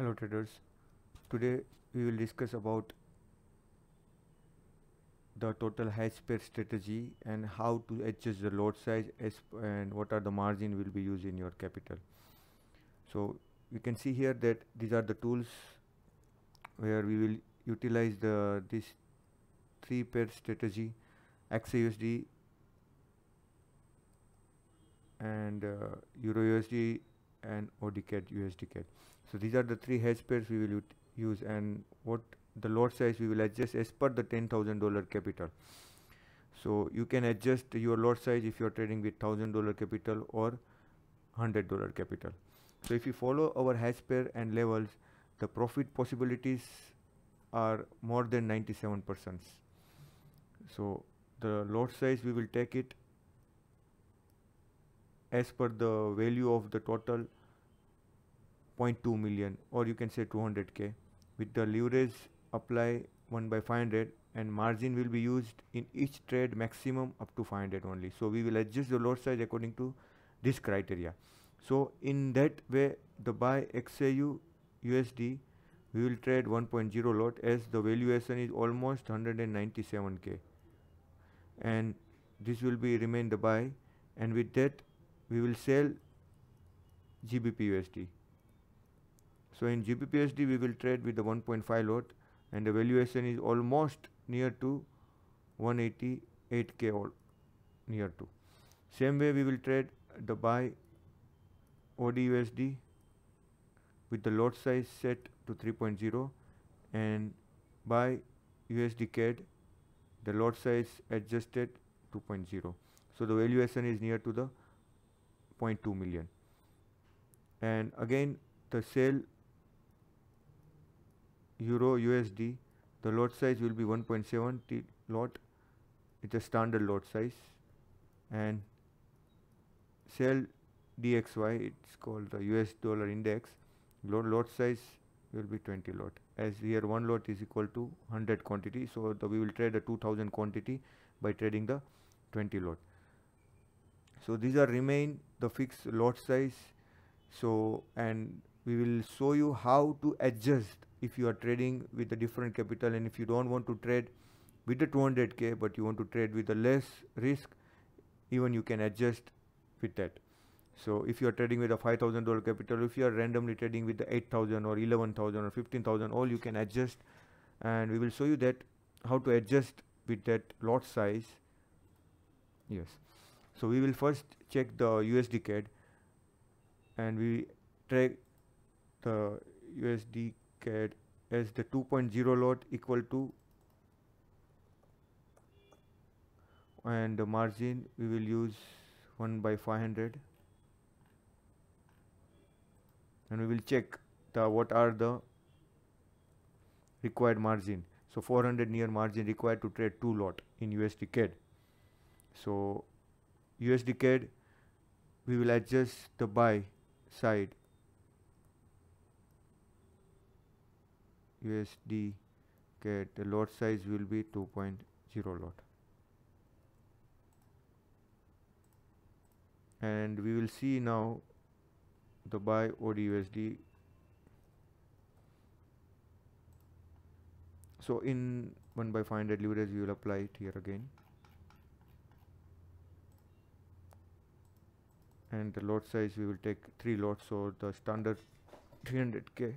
hello traders today we will discuss about the total hedge pair strategy and how to adjust the lot size and what are the margin will be used in your capital so you can see here that these are the tools where we will utilize the this three pair strategy XAUSD and uh, EURUSD and ODCAD CAD so these are the three hedge pairs we will use and what the lot size we will adjust as per the $10,000 capital so you can adjust your lot size if you're trading with $1,000 capital or $100 capital so if you follow our hedge pair and levels the profit possibilities are more than 97 percent so the lot size we will take it as per the value of the total 0.2 million or you can say 200k with the leverage apply 1 by 500 and margin will be used in each trade maximum up to 500 only so we will adjust the lot size according to this criteria so in that way the buy XAU USD we will trade 1.0 lot as the valuation is almost 197k and this will be remain the buy and with that we will sell GBP USD so in GBPSD we will trade with the 1.5 lot and the valuation is almost near to 188k or near to. Same way we will trade the buy ODUSD with the lot size set to 3.0 and buy USDCAD the lot size adjusted 2.0. So the valuation is near to the 0.2 million and again the sale euro USD the lot size will be 1.7 T lot it's a standard lot size and sell DXY it's called the US dollar index lot, lot size will be 20 lot as here one lot is equal to 100 quantity so the, we will trade a 2000 quantity by trading the 20 lot so these are remain the fixed lot size so and we will show you how to adjust if you are trading with a different capital and if you don't want to trade with the 200k but you want to trade with a less risk even you can adjust with that so if you are trading with a $5000 capital if you are randomly trading with the 8000 or 11000 or 15000 all you can adjust and we will show you that how to adjust with that lot size yes so we will first check the USD CAD and we track the USD get is the 2.0 lot equal to and the margin we will use 1 by 500 and we will check the what are the required margin so 400 near margin required to trade 2 lot in USD CAD so USD CAD we will adjust the buy side USD get the lot size will be 2.0 lot and we will see now the buy ODUSD so in 1 by 500 leverage we will apply it here again and the lot size we will take 3 lots so the standard 300k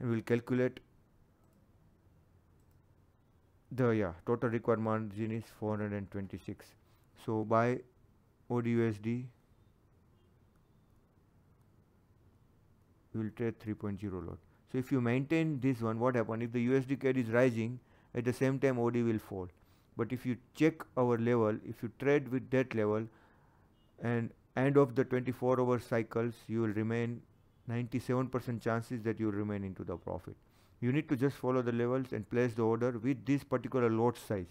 and we will calculate the yeah total required margin is 426 so by ODUSD we will trade 3.0 lot so if you maintain this one what happened if the USD CAD is rising at the same time OD will fall but if you check our level if you trade with that level and end of the 24 hour cycles you will remain 97% chances that you remain into the profit. You need to just follow the levels and place the order with this particular lot size.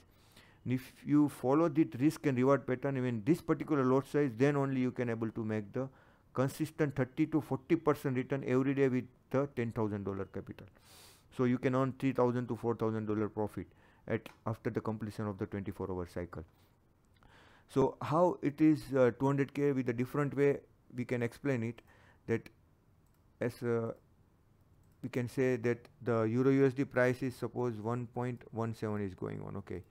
And if you follow the risk and reward pattern, even this particular lot size, then only you can able to make the consistent 30 to 40% return every day with the $10,000 capital. So you can earn 3000 to $4,000 profit at after the completion of the 24 hour cycle. So how it is uh, 200k with a different way we can explain it that as uh, we can say that the euro USD price is suppose 1.17 is going on okay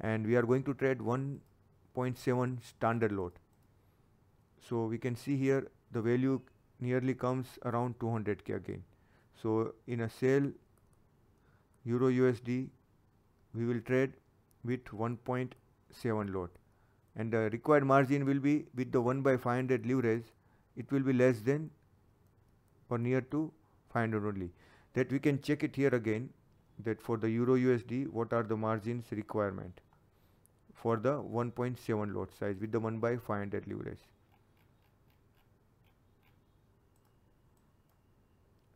and we are going to trade 1.7 standard lot so we can see here the value nearly comes around 200k again so in a sale euro USD we will trade with 1.7 lot and the required margin will be with the 1 by 500 leverage it will be less than or near to 500 only that we can check it here again that for the euro USD what are the margins requirement for the 1.7 lot size with the 1 by 500 leverage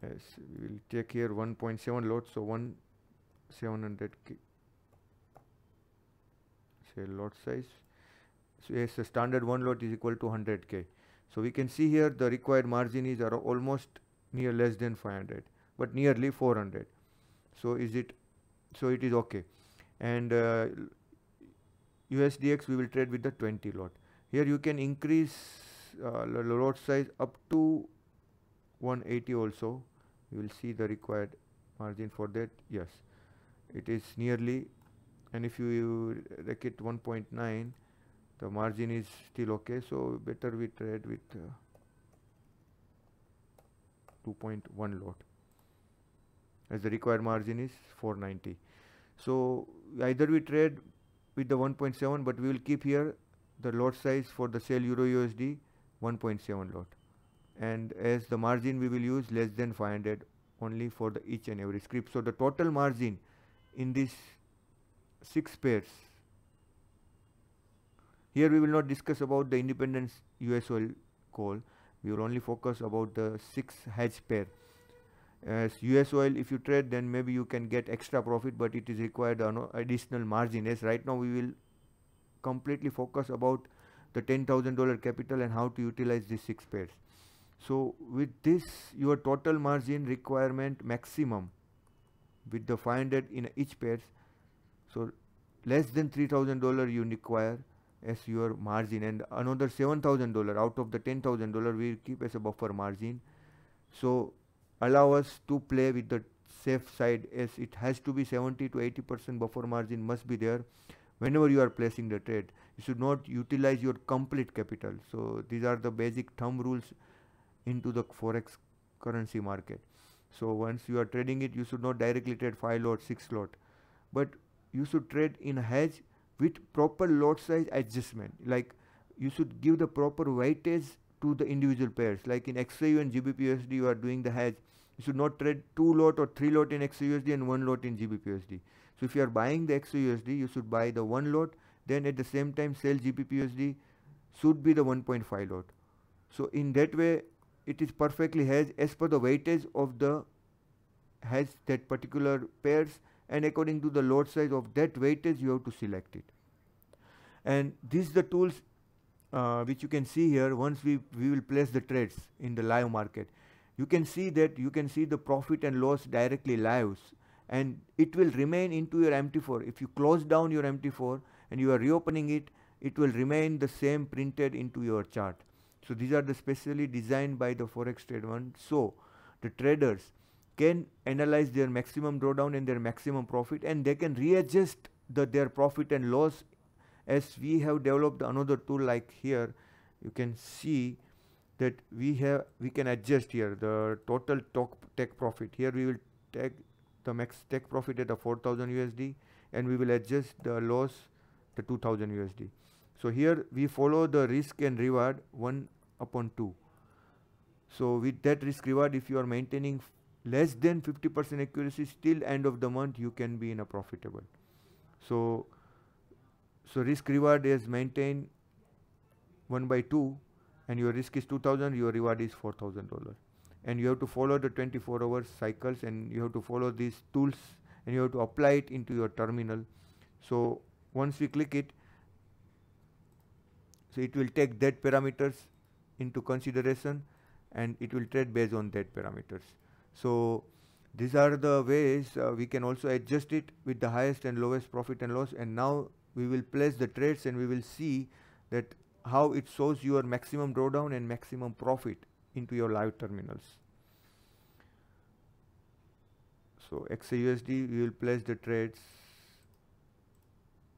yes we will take here 1.7 lot so 1 700 say lot size so yes the standard one lot is equal to 100k so we can see here the required margin is are almost near less than 500 but nearly 400 so is it so it is okay and uh, USDX we will trade with the 20 lot here you can increase uh, lot size up to 180 also you will see the required margin for that yes it is nearly and if you, take it 1.9 the margin is still okay so better we trade with uh, 2.1 lot as the required margin is 490 so either we trade with the 1.7 but we will keep here the lot size for the sale euro usd 1.7 lot and as the margin we will use less than 500 only for the each and every script so the total margin in this six pairs here we will not discuss about the independence us oil call we will only focus about the 6 hedge pair as US oil if you trade then maybe you can get extra profit but it is required an additional margin as right now we will completely focus about the $10,000 capital and how to utilize these 6 pairs. So with this your total margin requirement maximum with the 500 in each pairs so less than $3,000 you require as your margin and another $7,000 out of the $10,000 we keep as a buffer margin. So allow us to play with the safe side as it has to be 70 to 80% buffer margin must be there whenever you are placing the trade. You should not utilize your complete capital. So these are the basic thumb rules into the forex currency market. So once you are trading it, you should not directly trade 5 lot, 6 lot, but you should trade in hedge with proper lot size adjustment like you should give the proper weightage to the individual pairs like in XAU and GBPUSD you are doing the hedge you should not trade two lot or three lot in XAUSD and one lot in GBPUSD so if you are buying the XAUSD you should buy the one lot then at the same time sell GBPUSD should be the 1.5 lot so in that way it is perfectly hedged as per the weightage of the has that particular pairs and according to the load size of that weightage you have to select it and these are the tools uh, which you can see here once we we will place the trades in the live market you can see that you can see the profit and loss directly lives, and it will remain into your MT4 if you close down your MT4 and you are reopening it it will remain the same printed into your chart so these are the specially designed by the forex trade one so the traders can analyze their maximum drawdown and their maximum profit and they can readjust the, their profit and loss as we have developed another tool like here you can see that we have we can adjust here the total tech profit here we will take the max tech profit at the 4000 USD and we will adjust the loss to 2000 USD so here we follow the risk and reward 1 upon 2 so with that risk reward if you are maintaining less than 50% accuracy still end of the month you can be in a profitable so so risk reward is maintained 1 by 2 and your risk is 2000 your reward is $4000 and you have to follow the 24 hour cycles and you have to follow these tools and you have to apply it into your terminal so once we click it so it will take that parameters into consideration and it will trade based on that parameters so these are the ways uh, we can also adjust it with the highest and lowest profit and loss. And now we will place the trades and we will see that how it shows your maximum drawdown and maximum profit into your live terminals. So XAUSD we will place the trades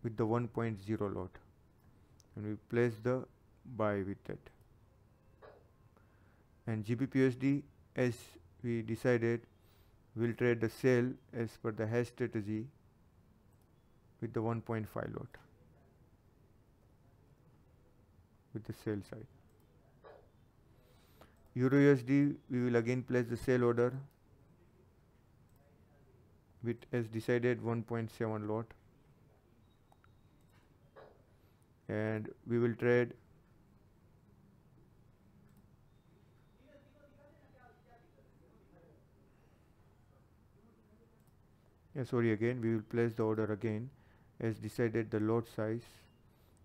with the 1.0 lot and we place the buy with that and GBPUSD as we decided we'll trade the sale as per the hash strategy with the 1.5 lot with the sale side euro usd we will again place the sale order with as decided 1.7 lot and we will trade yeah, sorry again we will place the order again as decided the lot size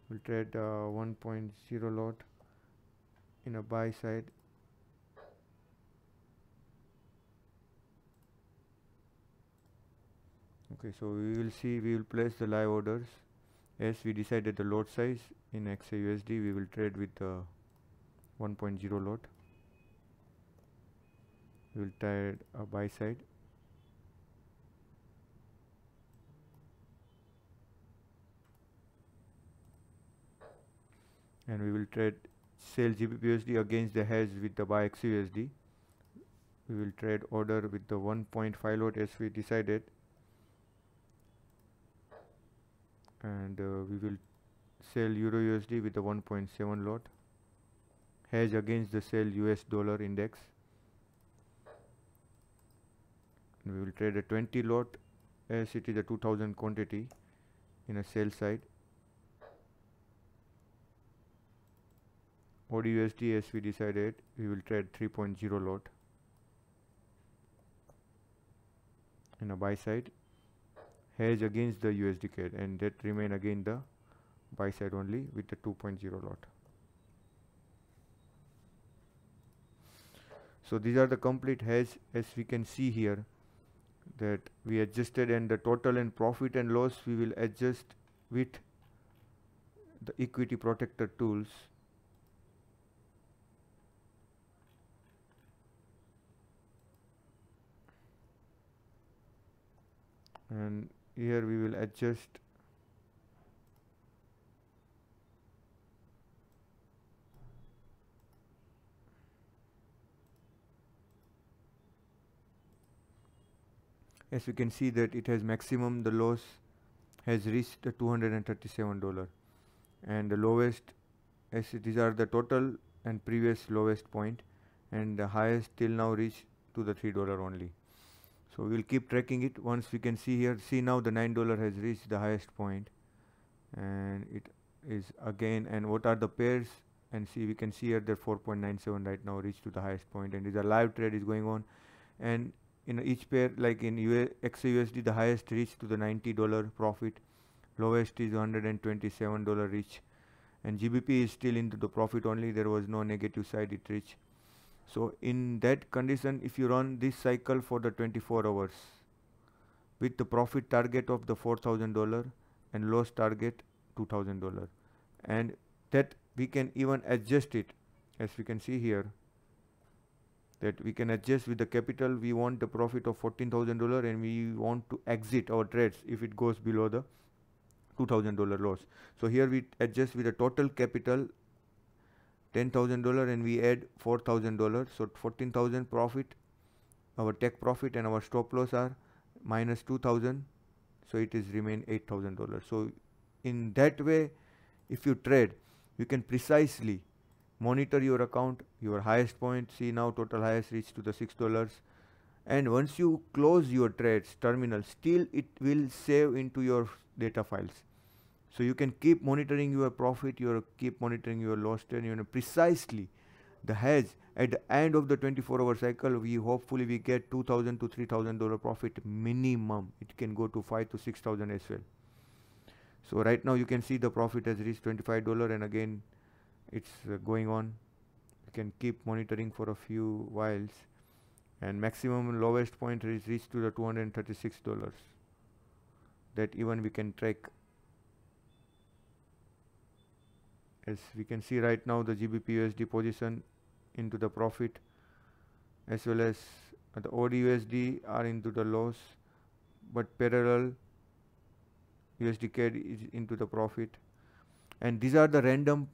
we'll trade uh, 1.0 lot in a buy side okay so we will see we will place the live orders as we decided the lot size in XAUSD we will trade with the 1.0 lot we will trade a buy side and we will trade sell GBPUSD against the hedge with the buy XUSD we will trade order with the 1.5 lot as we decided and uh, we will sell euro USD with the 1.7 lot hedge against the sell US dollar index and we will trade a 20 lot as it is a 2000 quantity in a sell side USD as we decided we will trade 3.0 lot in a buy side hedge against the USDK and that remain again the buy side only with the 2.0 lot so these are the complete hedge as we can see here that we adjusted and the total and profit and loss we will adjust with the equity protector tools and here we will adjust as you can see that it has maximum the loss has reached the 237 dollar and the lowest as these are the total and previous lowest point and the highest till now reached to the 3 dollar only so we'll keep tracking it once we can see here see now the nine dollar has reached the highest point and it is again and what are the pairs and see we can see here that 4.97 right now reached to the highest point and is a live trade is going on and in each pair like in US, XUSD the highest reached to the 90 dollar profit lowest is 127 dollar reach and GBP is still into the profit only there was no negative side it reached so in that condition if you run this cycle for the 24 hours with the profit target of the $4000 and loss target $2000 and that we can even adjust it as we can see here that we can adjust with the capital we want the profit of $14,000 and we want to exit our trades if it goes below the $2,000 loss. So here we adjust with the total capital $10,000 and we add $4,000 so 14,000 profit our tech profit and our stop loss are minus 2,000 so it is remain $8,000 so in that way if you trade you can precisely monitor your account your highest point see now total highest reach to the $6 and once you close your trades terminal still it will save into your data files so you can keep monitoring your profit, you keep monitoring your loss and you know precisely the hedge at the end of the 24 hour cycle we hopefully we get 2000 to 3000 dollar profit minimum it can go to 5 to 6000 as well so right now you can see the profit has reached 25 dollar and again it's uh, going on you can keep monitoring for a few whiles and maximum lowest point is reached to the 236 dollars that even we can track as we can see right now the GBPUSD position into the profit as well as the ODUSD are into the loss but parallel USDK is into the profit and these are the random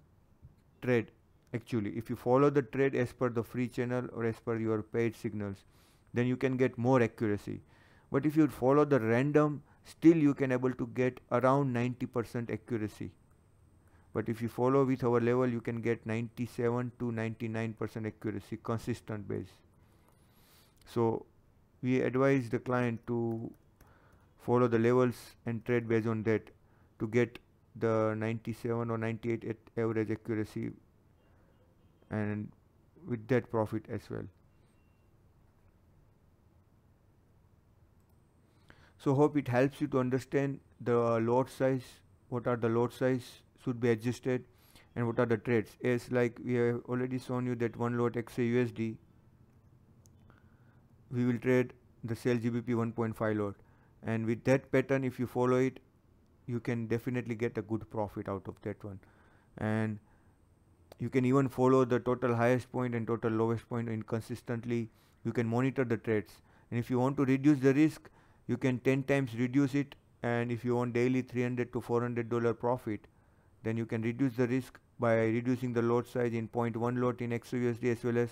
trade actually if you follow the trade as per the free channel or as per your paid signals then you can get more accuracy but if you follow the random still you can able to get around 90% accuracy but if you follow with our level you can get 97 to 99 percent accuracy consistent base so we advise the client to follow the levels and trade based on that to get the 97 or 98 average accuracy and with that profit as well so hope it helps you to understand the lot size what are the lot size should be adjusted and what are the trades It's like we have already shown you that one lot XA USD we will trade the sell GBP 1.5 lot and with that pattern if you follow it you can definitely get a good profit out of that one and you can even follow the total highest point and total lowest point point consistently you can monitor the trades and if you want to reduce the risk you can 10 times reduce it and if you want daily 300 to 400 dollar profit then you can reduce the risk by reducing the lot size in 0.1 lot in XUSD as well as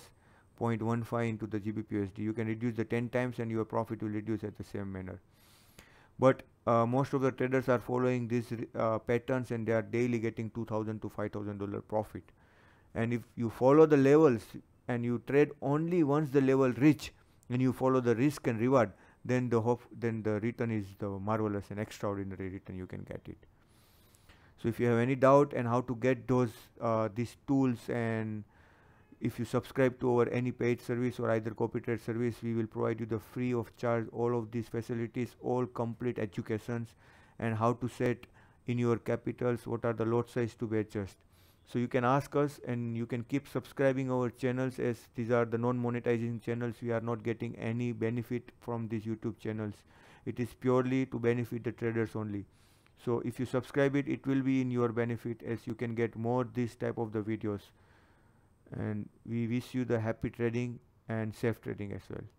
0.15 into the GBPUSD. You can reduce the 10 times and your profit will reduce at the same manner. But uh, most of the traders are following these uh, patterns and they are daily getting 2000 to 5000 dollar profit. And if you follow the levels and you trade only once the level reach and you follow the risk and reward, then the hope, then the return is the marvelous and extraordinary return you can get it so if you have any doubt and how to get those uh, these tools and if you subscribe to our any paid service or either copy trade service we will provide you the free of charge all of these facilities all complete educations and how to set in your capitals what are the lot size to be adjusted so you can ask us and you can keep subscribing our channels as these are the non-monetizing channels we are not getting any benefit from these youtube channels it is purely to benefit the traders only so if you subscribe it it will be in your benefit as you can get more this type of the videos and we wish you the happy trading and safe trading as well